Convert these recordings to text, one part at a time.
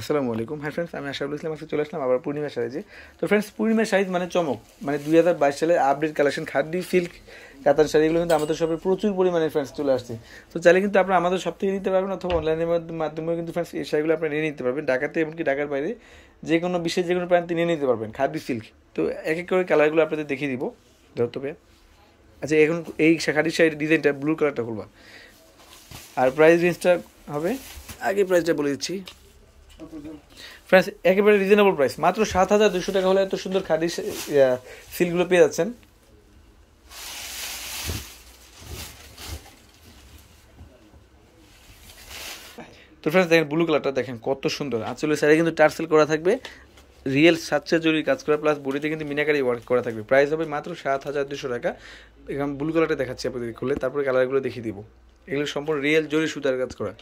আসসালামু আলাইকুম হ্যাঁ ফ্রেন্ডস আমি আশাফুল ইসলাম আজকে চলে আসলাম আবার পূর্ণিমা সাইজে তো ফ্রেন্ডস পূর্ণিমা সাইজ মানে চমক মানে দুই হাজার বাইশ সালের আপডেট কালেকশন খাদ্যি সিল্ক কাতার শাড়িগুলো কিন্তু আমাদের শপে প্রচুর পরিমাণে ফ্রেন্ডস চলে আসছে তো চাইলে কিন্তু আপনারা আমাদের সব থেকে নিতে পারবেন অথবা অনলাইনের মাধ্যমেও কিন্তু ফ্রেন্ডস এই শাড়িগুলো আপনি নিয়ে নিতে পারবেন ঢাকাতে এমনকি ঢাকার বাইরে যে কোনো বিশ্বের যে কোনো প্রান্তে নিয়ে নিতে পারবেন খাদ্যি সিল্ক তো এক এক করে কালারগুলো আপনাদের দেখিয়ে দিব ধরতে পেয়ে আচ্ছা এখন এই খাদ্যি শাড়ির ডিজাইনটা ব্লু কালারটা খুলবা আর প্রাইস রেঞ্জটা হবে আগে প্রাইসটা বলে দিচ্ছি ফ্রেন্ডস একেবারে রিজনেবল প্রাইস মাত্র সাত হাজার দুশো টাকা হলে এত সুন্দর খাদি সিলগুলো পেয়ে যাচ্ছেন তো ফ্রেন্ডস দেখেন ব্লু কালারটা দেখেন কত সুন্দর আঁচলের সাইডে কিন্তু টার্সেল করা থাকবে রিয়েল সাতশো জরুরি কাজ করা প্লাস বডিতে কিন্তু মিনাকারি ওয়ার্ক করা থাকবে প্রাইস হবে মাত্র সাত হাজার দুশো টাকা এখন ব্লু কালারটা দেখাচ্ছি আপনাদের খুলে তারপরে কালারগুলো দেখিয়ে দিব এগুলো সম্পূর্ণ রিয়েল জরি সুতার কাজ করা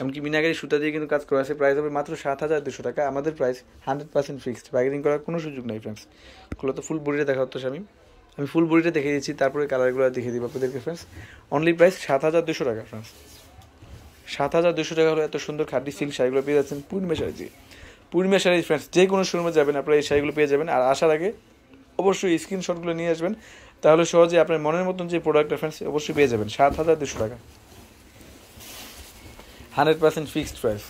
এমনকি মিনাগারি সুতা দিয়ে কিন্তু কাজ করা আছে প্রাইস হবে মাত্র সাত হাজার দুশো টাকা আমাদের price hundred percent fixed bargaining করার কোনো সুযোগ নেই ফ্রেন্ডস তো ফুল বড়িটা দেখা হতো স্বামী আমি ফুল বড়িটা দেখে দিচ্ছি তারপরে কালারগুলো দেখে দিব আপনাদেরকে ফ্রেন্ডস অনলি প্রাইস সাত হাজার দুশো টাকা ফ্রেন্ডস সাত হাজার দুশো টাকা হলো এত সুন্দর খাঁটি সিল্ক শাড়িগুলো পেয়ে যাচ্ছেন পূর্ণিমা শাড়ি দিয়ে পূর্ণিমা শাড়ি ফ্রেন্ডস যে কোনো শোরুমে যাবেন আপনারা এই শাড়িগুলো পেয়ে যাবেন আর আসার আগে অবশ্যই স্ক্রিনশটগুলো নিয়ে আসবেন তাহলে সহজে আপনার মনের মতন যে প্রোডাক্টটা ফ্রেন্ডস অবশ্যই পেয়ে যাবেন সাত হাজার দুশো টাকা হান্ড্রেড পার্সেন্ট ফিক্সড প্রাইস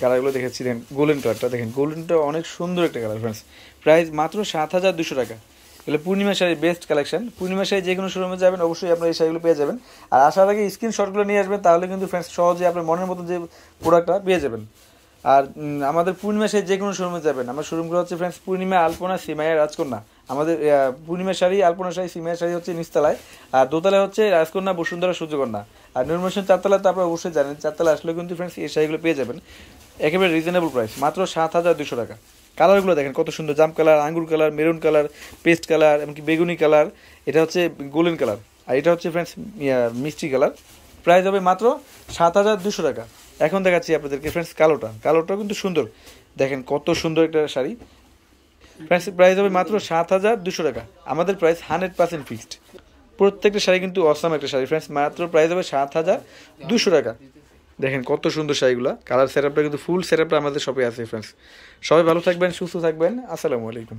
কালারগুলো দেখেছিলেন দেখেন গোল্ডেন কালারটা দেখেন গোল্ডেনটা অনেক সুন্দর একটা কালার ফ্রেন্ডস প্রাইস মাত্র সাত হাজার দুশো টাকা এগুলো পূর্ণিমা শাড়ির বেস্ট কালেকশন পূর্ণিমা শাড়ি যে কোনো শোরুমে যাবেন অবশ্যই আপনার এই শাড়িগুলো পেয়ে যাবেন আর আসার আগে স্ক্রিনশটগুলো নিয়ে আসবেন তাহলে কিন্তু ফ্রেন্ডস সহজে আপনার মনের মতো যে প্রোডাক্টটা পেয়ে যাবেন আর আমাদের পূর্ণিমা শাড়ি যে কোনো শোরুমে যাবেন আমার শোরুমগুলো হচ্ছে ফ্রেন্ডস পূর্ণিমা আলপনা সিমাইয়া রাজকন্যা আমাদের পূর্ণিমা শাড়ি আলপনা শাড়ি সিমের শাড়ি হচ্ছে নিচতলায় আর দোতলায় হচ্ছে রাজকন্যা বসুন্ধরা সূর্যকন্যা আর নির্মোশন চারতলা তো আপনারা অবশ্যই জানেন চারতলা আসলে কিন্তু ফ্রেন্ডস এই শাড়িগুলো পেয়ে যাবেন একেবারে রিজনেবল প্রাইস মাত্র সাত হাজার দুশো টাকা কালারগুলো দেখেন কত সুন্দর জাম কালার আঙ্গুর colour maroon colour paste colour এমনকি বেগুনি কালার এটা হচ্ছে গোল্ডেন কালার আর এটা হচ্ছে ফ্রেন্ডস মিষ্টি কালার প্রাইস হবে মাত্র সাত হাজার দুশো টাকা এখন দেখাচ্ছি আপনাদেরকে ফ্রেন্ডস কালোটা কালোটা কিন্তু সুন্দর দেখেন কত সুন্দর একটা শাড়ি প্রাইস প্রাইস হবে মাত্র সাত হাজার দুশো টাকা আমাদের প্রাইস হান্ড্রেড পার্সেন্ট ফিক্সড প্রত্যেকটা শাড়ি কিন্তু অসাম একটা শাড়ি ফ্রেন্ডস মাত্র প্রাইস হবে সাত হাজার দুশো টাকা দেখেন কত সুন্দর শাড়িগুলো কালার সেরাপটা কিন্তু ফুল সেটআপটা আমাদের সবাই আছে ফ্রেন্ডস সবাই ভালো থাকবেন সুস্থ থাকবেন আসসালামু আলাইকুম